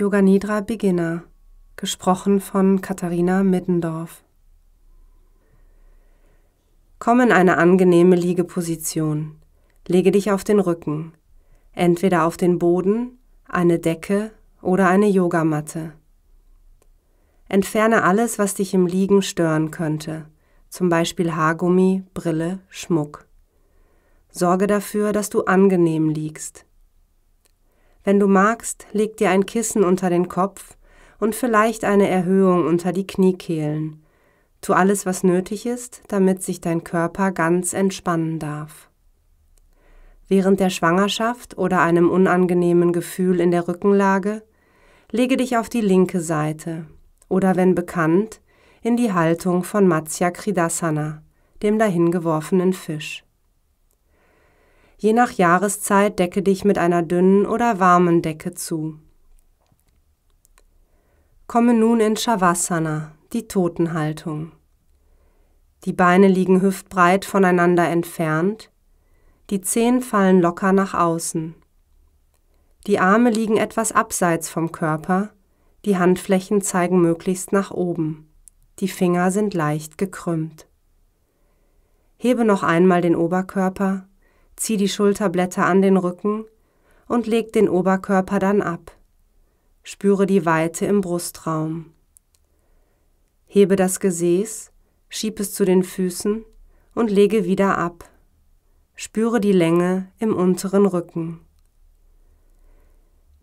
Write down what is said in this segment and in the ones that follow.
Yoga Nidra Beginner, gesprochen von Katharina Mittendorf. Komm in eine angenehme Liegeposition. Lege dich auf den Rücken, entweder auf den Boden, eine Decke oder eine Yogamatte. Entferne alles, was dich im Liegen stören könnte, zum Beispiel Haargummi, Brille, Schmuck. Sorge dafür, dass du angenehm liegst. Wenn du magst, leg dir ein Kissen unter den Kopf und vielleicht eine Erhöhung unter die Kniekehlen. Tu alles, was nötig ist, damit sich dein Körper ganz entspannen darf. Während der Schwangerschaft oder einem unangenehmen Gefühl in der Rückenlage, lege dich auf die linke Seite oder, wenn bekannt, in die Haltung von Matsya Kridasana, dem dahingeworfenen Fisch. Je nach Jahreszeit decke dich mit einer dünnen oder warmen Decke zu. Komme nun in Shavasana, die Totenhaltung. Die Beine liegen hüftbreit voneinander entfernt, die Zehen fallen locker nach außen. Die Arme liegen etwas abseits vom Körper, die Handflächen zeigen möglichst nach oben, die Finger sind leicht gekrümmt. Hebe noch einmal den Oberkörper, zieh die Schulterblätter an den Rücken und leg den Oberkörper dann ab. Spüre die Weite im Brustraum. Hebe das Gesäß, schieb es zu den Füßen und lege wieder ab. Spüre die Länge im unteren Rücken.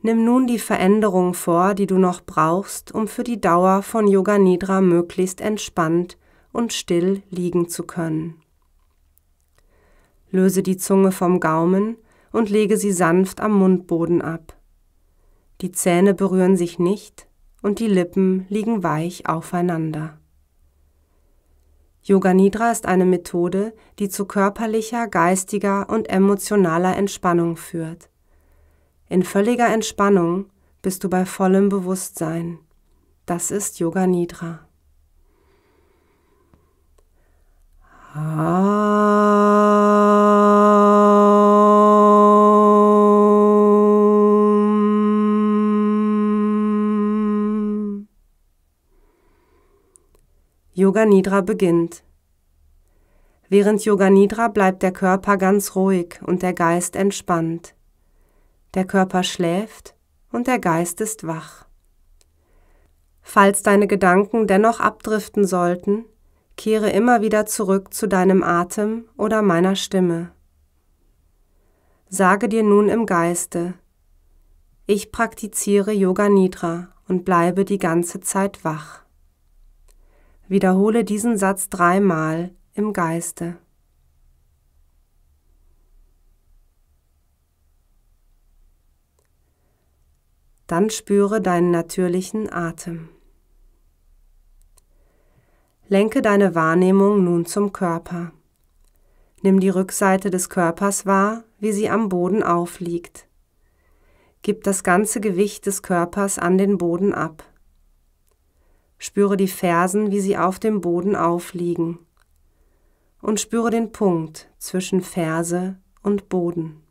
Nimm nun die Veränderung vor, die du noch brauchst, um für die Dauer von Yoga Nidra möglichst entspannt und still liegen zu können löse die Zunge vom Gaumen und lege sie sanft am Mundboden ab. Die Zähne berühren sich nicht und die Lippen liegen weich aufeinander. Yoga Nidra ist eine Methode, die zu körperlicher, geistiger und emotionaler Entspannung führt. In völliger Entspannung bist du bei vollem Bewusstsein. Das ist Yoga Nidra. Ah. Yoga Nidra beginnt. Während Yoga Nidra bleibt der Körper ganz ruhig und der Geist entspannt. Der Körper schläft und der Geist ist wach. Falls deine Gedanken dennoch abdriften sollten, kehre immer wieder zurück zu deinem Atem oder meiner Stimme. Sage dir nun im Geiste, ich praktiziere Yoga Nidra und bleibe die ganze Zeit wach. Wiederhole diesen Satz dreimal im Geiste. Dann spüre deinen natürlichen Atem. Lenke deine Wahrnehmung nun zum Körper. Nimm die Rückseite des Körpers wahr, wie sie am Boden aufliegt. Gib das ganze Gewicht des Körpers an den Boden ab. Spüre die Fersen, wie sie auf dem Boden aufliegen. Und spüre den Punkt zwischen Ferse und Boden.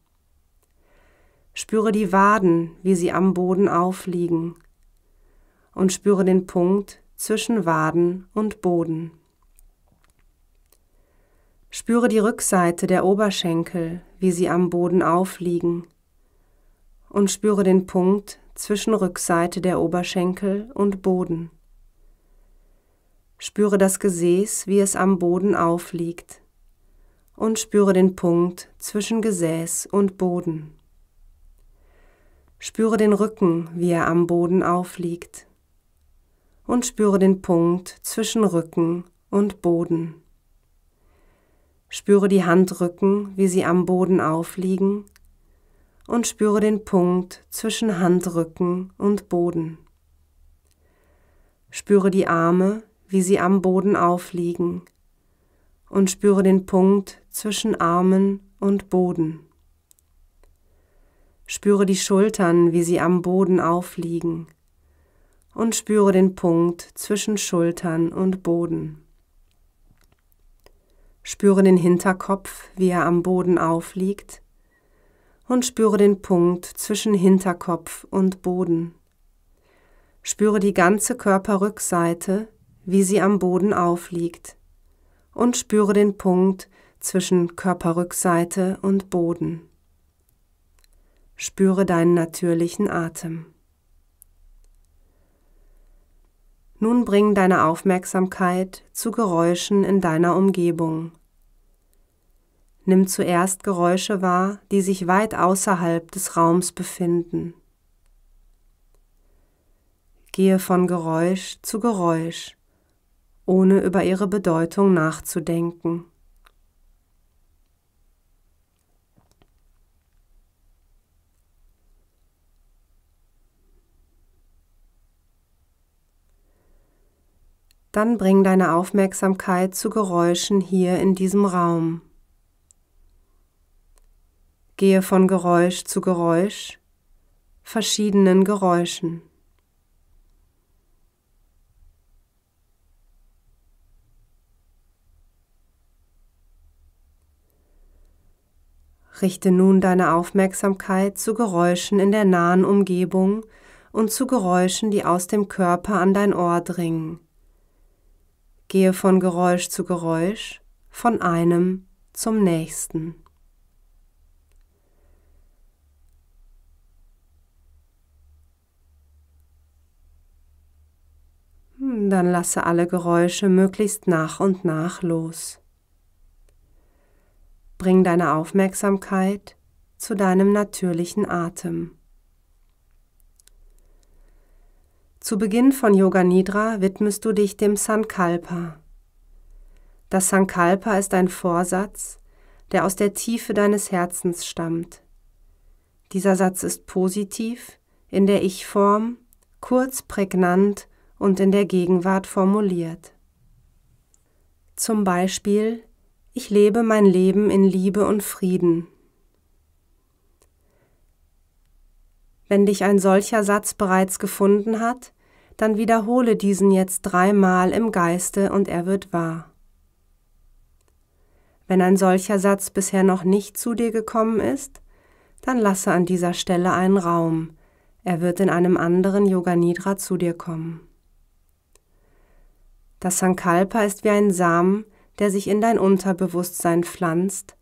Spüre die Waden, wie sie am Boden aufliegen. Und spüre den Punkt zwischen Waden und Boden. Spüre die Rückseite der Oberschenkel, wie sie am Boden aufliegen. Und spüre den Punkt zwischen Rückseite der Oberschenkel und Boden. Spüre das Gesäß, wie es am Boden aufliegt. Und spüre den Punkt zwischen Gesäß und Boden. Spüre den Rücken, wie er am Boden aufliegt. Und spüre den Punkt zwischen Rücken und Boden. Spüre die Handrücken, wie sie am Boden aufliegen. Und spüre den Punkt zwischen Handrücken und Boden. Spüre die Arme, wie sie am Boden aufliegen, und spüre den Punkt zwischen Armen und Boden. Spüre die Schultern, wie sie am Boden aufliegen, und spüre den Punkt zwischen Schultern und Boden. Spüre den Hinterkopf, wie er am Boden aufliegt, und spüre den Punkt zwischen Hinterkopf und Boden. Spüre die ganze Körperrückseite, wie sie am Boden aufliegt, und spüre den Punkt zwischen Körperrückseite und Boden. Spüre deinen natürlichen Atem. Nun bring deine Aufmerksamkeit zu Geräuschen in deiner Umgebung. Nimm zuerst Geräusche wahr, die sich weit außerhalb des Raums befinden. Gehe von Geräusch zu Geräusch ohne über ihre Bedeutung nachzudenken. Dann bring deine Aufmerksamkeit zu Geräuschen hier in diesem Raum. Gehe von Geräusch zu Geräusch, verschiedenen Geräuschen. Richte nun deine Aufmerksamkeit zu Geräuschen in der nahen Umgebung und zu Geräuschen, die aus dem Körper an dein Ohr dringen. Gehe von Geräusch zu Geräusch, von einem zum nächsten. Hm, dann lasse alle Geräusche möglichst nach und nach los. Bring deine Aufmerksamkeit zu deinem natürlichen Atem. Zu Beginn von Yoga Nidra widmest du dich dem Sankalpa. Das Sankalpa ist ein Vorsatz, der aus der Tiefe deines Herzens stammt. Dieser Satz ist positiv, in der Ich-Form, kurz, prägnant und in der Gegenwart formuliert. Zum Beispiel ich lebe mein Leben in Liebe und Frieden. Wenn dich ein solcher Satz bereits gefunden hat, dann wiederhole diesen jetzt dreimal im Geiste und er wird wahr. Wenn ein solcher Satz bisher noch nicht zu dir gekommen ist, dann lasse an dieser Stelle einen Raum. Er wird in einem anderen Yoga Nidra zu dir kommen. Das Sankalpa ist wie ein Samen, der sich in dein Unterbewusstsein pflanzt,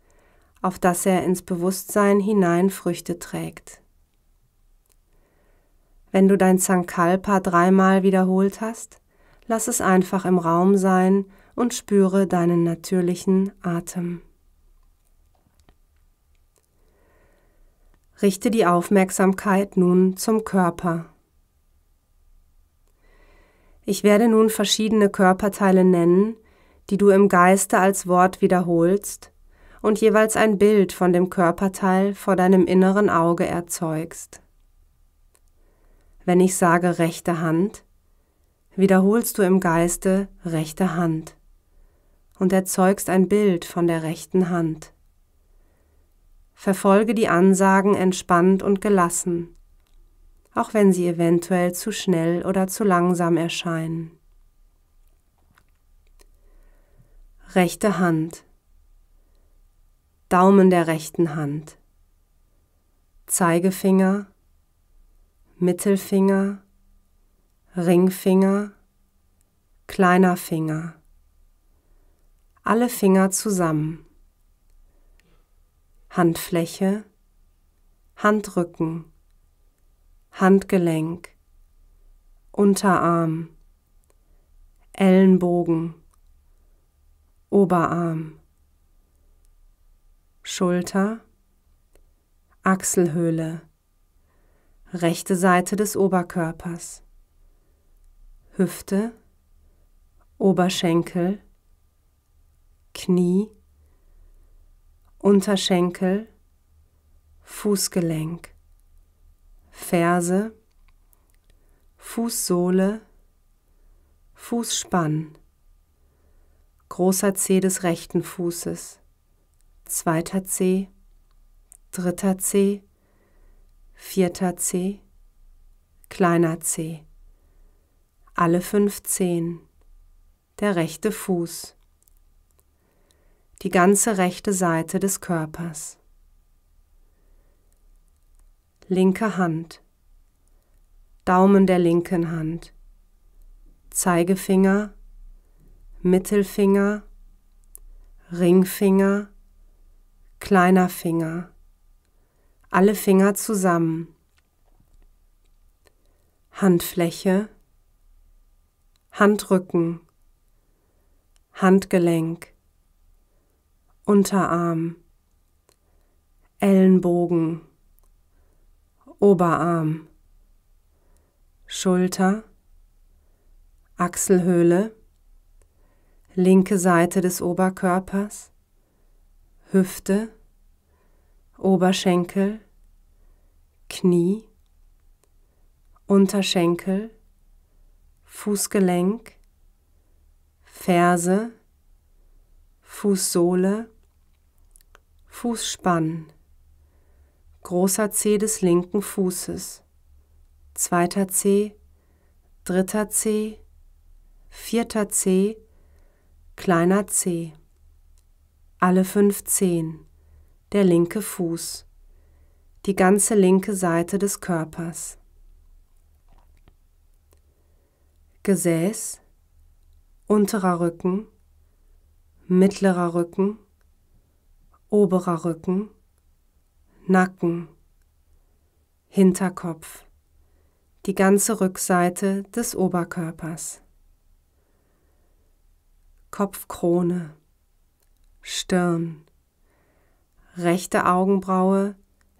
auf das er ins Bewusstsein hinein Früchte trägt. Wenn du dein Sankalpa dreimal wiederholt hast, lass es einfach im Raum sein und spüre deinen natürlichen Atem. Richte die Aufmerksamkeit nun zum Körper. Ich werde nun verschiedene Körperteile nennen, die du im Geiste als Wort wiederholst und jeweils ein Bild von dem Körperteil vor deinem inneren Auge erzeugst. Wenn ich sage rechte Hand, wiederholst du im Geiste rechte Hand und erzeugst ein Bild von der rechten Hand. Verfolge die Ansagen entspannt und gelassen, auch wenn sie eventuell zu schnell oder zu langsam erscheinen. rechte Hand, Daumen der rechten Hand, Zeigefinger, Mittelfinger, Ringfinger, kleiner Finger. Alle Finger zusammen. Handfläche, Handrücken, Handgelenk, Unterarm, Ellenbogen. Oberarm, Schulter, Achselhöhle, rechte Seite des Oberkörpers, Hüfte, Oberschenkel, Knie, Unterschenkel, Fußgelenk, Ferse, Fußsohle, Fußspann großer Zeh des rechten Fußes, zweiter Zeh, dritter Zeh, vierter Zeh, kleiner Zeh, alle fünf Zehen, der rechte Fuß, die ganze rechte Seite des Körpers. Linke Hand, Daumen der linken Hand, Zeigefinger, Mittelfinger, Ringfinger, kleiner Finger. Alle Finger zusammen. Handfläche, Handrücken, Handgelenk, Unterarm, Ellenbogen, Oberarm, Schulter, Achselhöhle, linke Seite des Oberkörpers, Hüfte, Oberschenkel, Knie, Unterschenkel, Fußgelenk, Ferse, Fußsohle, Fußspann, großer Zeh des linken Fußes, zweiter Zeh, dritter Zeh, vierter Zeh, kleiner C. Alle fünf Zehen, der linke Fuß, die ganze linke Seite des Körpers. Gesäß, unterer Rücken, mittlerer Rücken, oberer Rücken, Nacken, Hinterkopf, die ganze Rückseite des Oberkörpers. Kopfkrone, Stirn, rechte Augenbraue,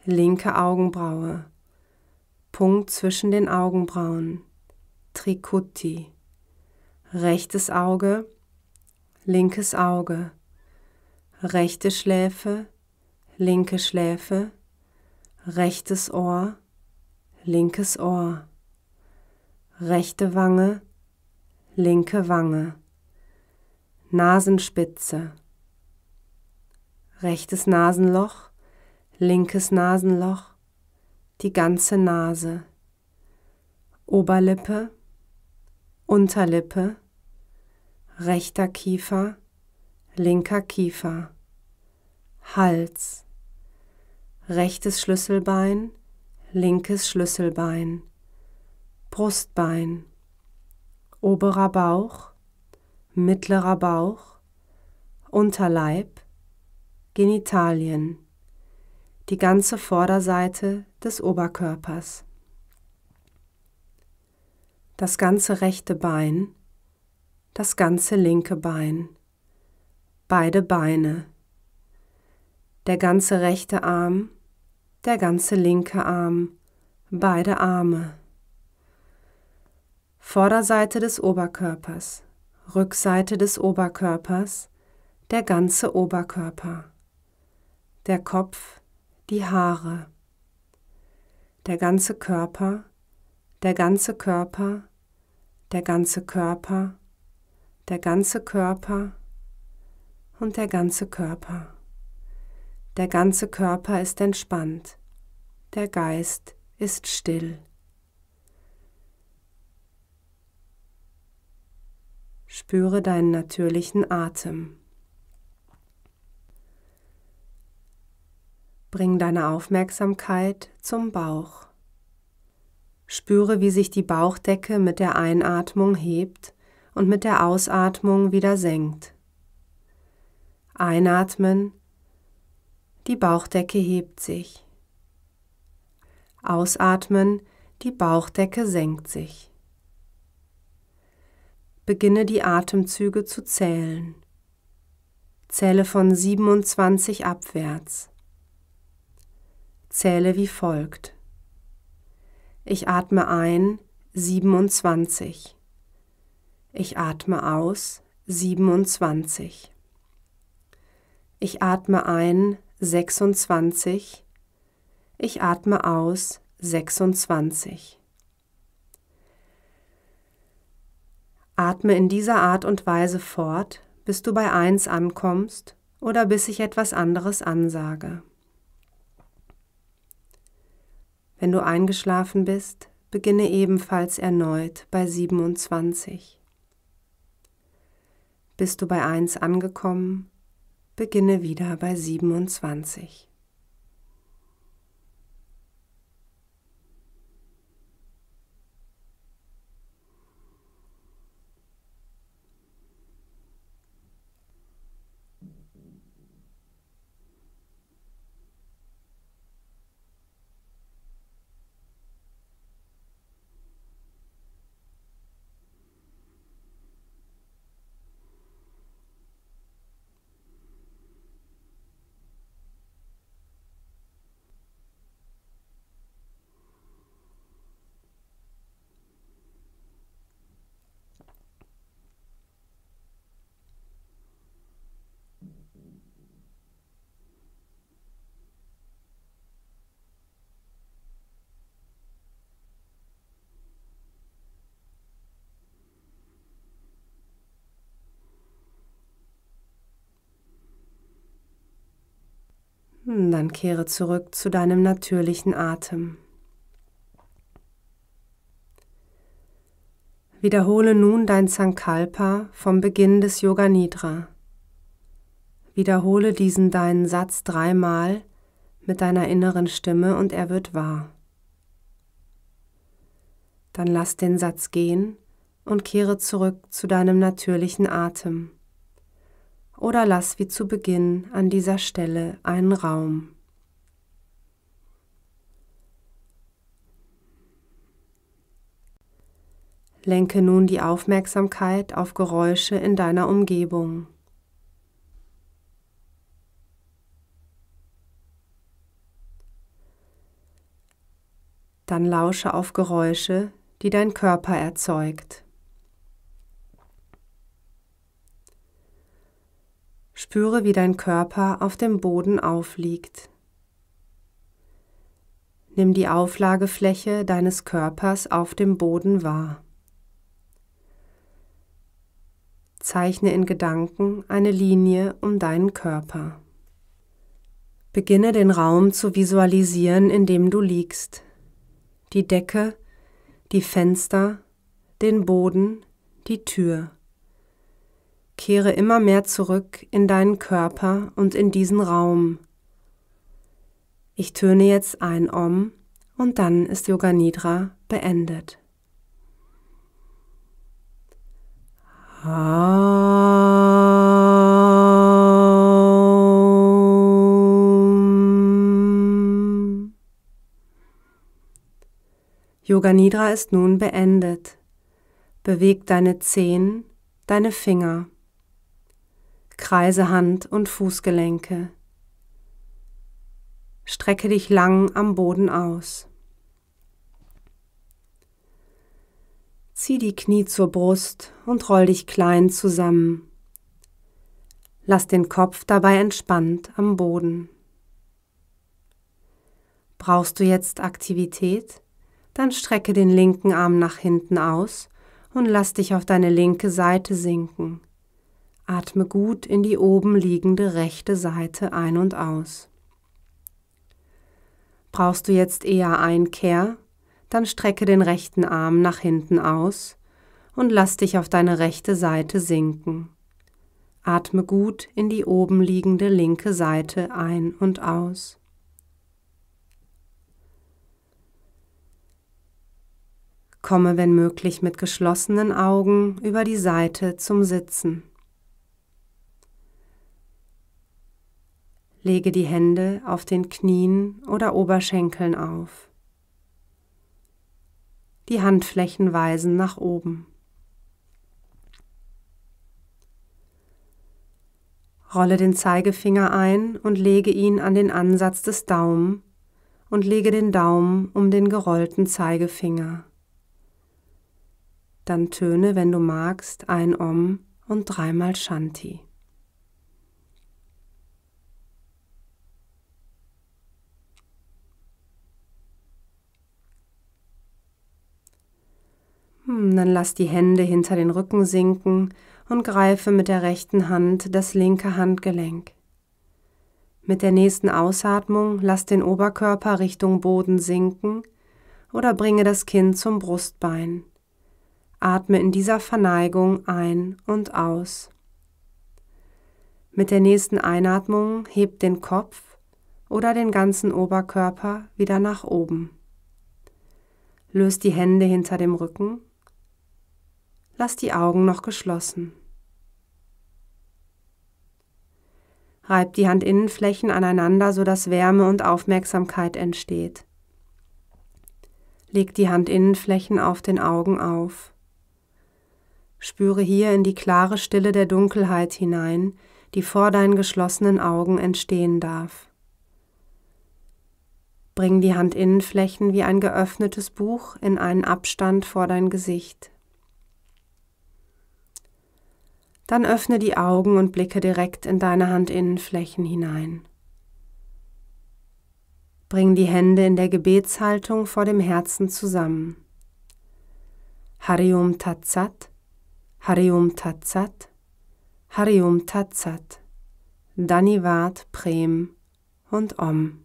linke Augenbraue, Punkt zwischen den Augenbrauen, Trikutti, rechtes Auge, linkes Auge, rechte Schläfe, linke Schläfe, rechtes Ohr, linkes Ohr, rechte Wange, linke Wange. Nasenspitze, rechtes Nasenloch, linkes Nasenloch, die ganze Nase, Oberlippe, Unterlippe, rechter Kiefer, linker Kiefer, Hals, rechtes Schlüsselbein, linkes Schlüsselbein, Brustbein, oberer Bauch, mittlerer Bauch, Unterleib, Genitalien, die ganze Vorderseite des Oberkörpers, das ganze rechte Bein, das ganze linke Bein, beide Beine, der ganze rechte Arm, der ganze linke Arm, beide Arme, Vorderseite des Oberkörpers, Rückseite des Oberkörpers, der ganze Oberkörper, der Kopf, die Haare, der ganze Körper, der ganze Körper, der ganze Körper, der ganze Körper und der ganze Körper. Der ganze Körper ist entspannt, der Geist ist still. Spüre deinen natürlichen Atem. Bring deine Aufmerksamkeit zum Bauch. Spüre, wie sich die Bauchdecke mit der Einatmung hebt und mit der Ausatmung wieder senkt. Einatmen, die Bauchdecke hebt sich. Ausatmen, die Bauchdecke senkt sich beginne die Atemzüge zu zählen. Zähle von 27 abwärts. Zähle wie folgt. Ich atme ein 27. Ich atme aus 27. Ich atme ein 26. Ich atme aus 26. Atme in dieser Art und Weise fort, bis du bei 1 ankommst oder bis ich etwas anderes ansage. Wenn du eingeschlafen bist, beginne ebenfalls erneut bei 27. Bist du bei 1 angekommen, beginne wieder bei 27. Dann kehre zurück zu deinem natürlichen Atem. Wiederhole nun dein Sankalpa vom Beginn des Yoga Nidra. Wiederhole diesen deinen Satz dreimal mit deiner inneren Stimme und er wird wahr. Dann lass den Satz gehen und kehre zurück zu deinem natürlichen Atem oder lass wie zu Beginn an dieser Stelle einen Raum. Lenke nun die Aufmerksamkeit auf Geräusche in deiner Umgebung. Dann lausche auf Geräusche, die dein Körper erzeugt. Spüre, wie dein Körper auf dem Boden aufliegt. Nimm die Auflagefläche deines Körpers auf dem Boden wahr. Zeichne in Gedanken eine Linie um deinen Körper. Beginne den Raum zu visualisieren, in dem du liegst. Die Decke, die Fenster, den Boden, die Tür. Kehre immer mehr zurück in deinen Körper und in diesen Raum. Ich töne jetzt ein Om und dann ist Yoga Nidra beendet. Yoga Nidra ist nun beendet. Beweg deine Zehen, deine Finger kreise Hand und Fußgelenke. Strecke dich lang am Boden aus. Zieh die Knie zur Brust und roll dich klein zusammen. Lass den Kopf dabei entspannt am Boden. Brauchst du jetzt Aktivität? Dann strecke den linken Arm nach hinten aus und lass dich auf deine linke Seite sinken. Atme gut in die oben liegende rechte Seite ein und aus. Brauchst du jetzt eher Einkehr, dann strecke den rechten Arm nach hinten aus und lass dich auf deine rechte Seite sinken. Atme gut in die oben liegende linke Seite ein und aus. Komme, wenn möglich, mit geschlossenen Augen über die Seite zum Sitzen. Lege die Hände auf den Knien oder Oberschenkeln auf. Die Handflächen weisen nach oben. Rolle den Zeigefinger ein und lege ihn an den Ansatz des Daumen und lege den Daumen um den gerollten Zeigefinger. Dann töne, wenn du magst, ein Om und dreimal Shanti. Hm, dann lass die Hände hinter den Rücken sinken und greife mit der rechten Hand das linke Handgelenk. Mit der nächsten Ausatmung lass den Oberkörper Richtung Boden sinken oder bringe das Kinn zum Brustbein. Atme in dieser Verneigung ein und aus. Mit der nächsten Einatmung hebt den Kopf oder den ganzen Oberkörper wieder nach oben. Löst die Hände hinter dem Rücken Lass die Augen noch geschlossen. Reib die Handinnenflächen aneinander, sodass Wärme und Aufmerksamkeit entsteht. Leg die Handinnenflächen auf den Augen auf. Spüre hier in die klare Stille der Dunkelheit hinein, die vor deinen geschlossenen Augen entstehen darf. Bring die Handinnenflächen wie ein geöffnetes Buch in einen Abstand vor dein Gesicht. Dann öffne die Augen und blicke direkt in deine Handinnenflächen hinein. Bring die Hände in der Gebetshaltung vor dem Herzen zusammen. Harium Tatsat, Harium Tatsat, Harium Tatsat, Danivat Prem und Om.